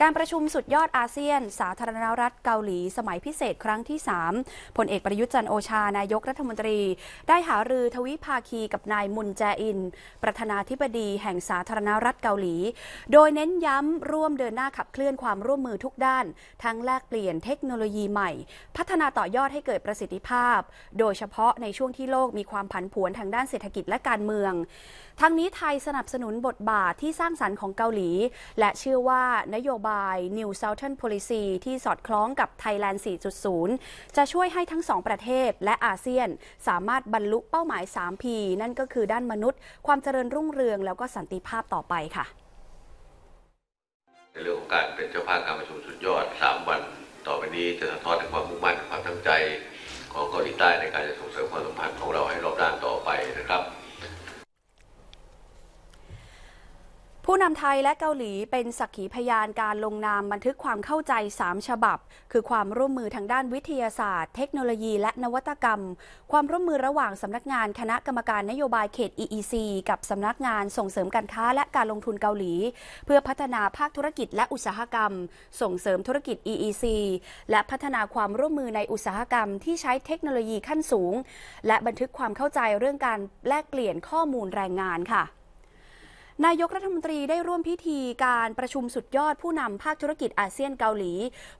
การประชุมสุดยอดอาเซียน สาธารณรัฐเกาหลีสมัยพิเศษครั้งที่3พลเอกประยุทธ์จันโอชานายกรัฐมนตรีได้หารือทวิภาคีกับนายมุนแจอิน ประธานาธิบดีแห่งสาธารณรัฐเกาหลี โดยเน้นย้ำร่วมเดินหน้าขับเคลื่อนความร่วมมือทุกด้าน ทั้งแลกเปลี่ยนเทคโนโลยีใหม่พัฒนาต่อยอดให้เกิดประสิทธิภาพ โดยเฉพาะในช่วงที่โลกมีความผันผวนทางด้านเศรษฐกิจและการเมือง ทั้งนี้ไทยสนับสนุนบทบาทที่สร้างสรรค์ของเกาหลี และเชื่อว่านโยบาย New Southern Policy ที่สอดคล้องกับ Thailand 4.0 จะช่วยให้ทั้งสองประเทศและอาเซียน สามารถบรรลุเป้าหมาย 3P นั่นก็คือด้านมนุษย์ความเจริญรุ่งเรืองแล้วก็สันติภาพต่อไปค่ะ ในเรื่องของการเป็นเจ้าภาพการประชุมสุดยอด 3 วันต่อไปนี้จะสะท้อนถึงความมุ่งมั่นความตั้งใจของเกาหลีใต้ในการจะส่งเสริมความสัมพันธ์ของเราให้รอบด้านต่อนำไทยและเกาหลีเป็นสักขีพยานการลงนามบันทึกความเข้าใจ3ฉบับ คือความร่วมมือทางด้านวิทยาศาสตร์ เทคโนโลยีและนวัตกรรม ความร่วมมือระหว่างสำนักงานคณะกรรมการนโยบายเขต EEC กับสำนักงานส่งเสริมการค้าและการลงทุนเกาหลี เพื่อพัฒนาภาคธุรกิจและอุตสาหกรรม ส่งเสริมธุรกิจ EEC และพัฒนาความร่วมมือในอุตสาหกรรมที่ใช้เทคโนโลยีขั้นสูง และบันทึกความเข้าใจเรื่องการแลกเปลี่ยนข้อมูลแรงงานค่ะนายกรัฐมนตรีได้ร่วมพิธีการประชุมสุดยอดผู้นำภาคธุรกิจอาเซียนเกาหลี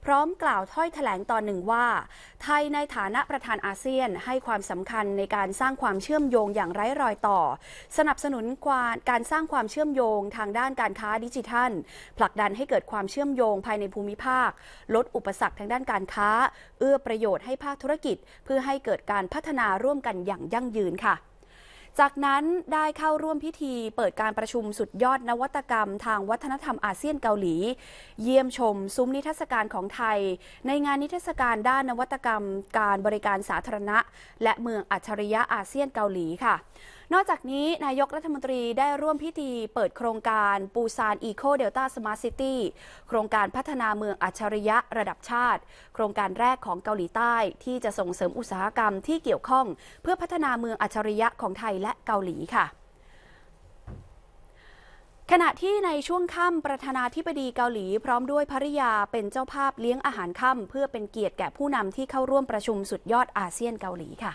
พร้อมกล่าวถ้อยแถลงตอนหนึ่งว่า ไทยในฐานะประธานอาเซียนให้ความสำคัญในการสร้างความเชื่อมโยงอย่างไร้รอยต่อ สนับสนุนการสร้างความเชื่อมโยงทางด้านการค้าดิจิทัล ผลักดันให้เกิดความเชื่อมโยงภายในภูมิภาค ลดอุปสรรคทางด้านการค้า เอื้อประโยชน์ให้ภาคธุรกิจ เพื่อให้เกิดการพัฒนาร่วมกันอย่างยั่งยืนค่ะจากนั้นได้เข้าร่วมพิธีเปิดการประชุมสุดยอดนวัตกรรมทางวัฒนธรรมอาเซียนเกาหลี เยี่ยมชมซุ้มนิทรรศการของไทยในงานนิทรรศการด้านนวัตกรรมการบริการสาธารณะ และเมืองอัจฉริยะอาเซียนเกาหลีค่ะนอกจากนี้นายกรัฐมนตรีได้ร่วมพิธีเปิดโครงการปูซานอีโคเดลต้าสมาร์ทซิตี้โครงการพัฒนาเมืองอัจฉริยะระดับชาติ โครงการแรกของเกาหลีใต้ที่จะส่งเสริมอุตสาหกรรมที่เกี่ยวข้อง เพื่อพัฒนาเมืองอัจฉริยะของไทยและเกาหลีค่ะ ขณะที่ในช่วงค่ำประธานาธิบดีเกาหลีพร้อมด้วยภริยาเป็นเจ้าภาพเลี้ยงอาหารค่ำเพื่อเป็นเกียรติแก่ผู้นำที่เข้าร่วมประชุมสุดยอดอาเซียนเกาหลีค่ะ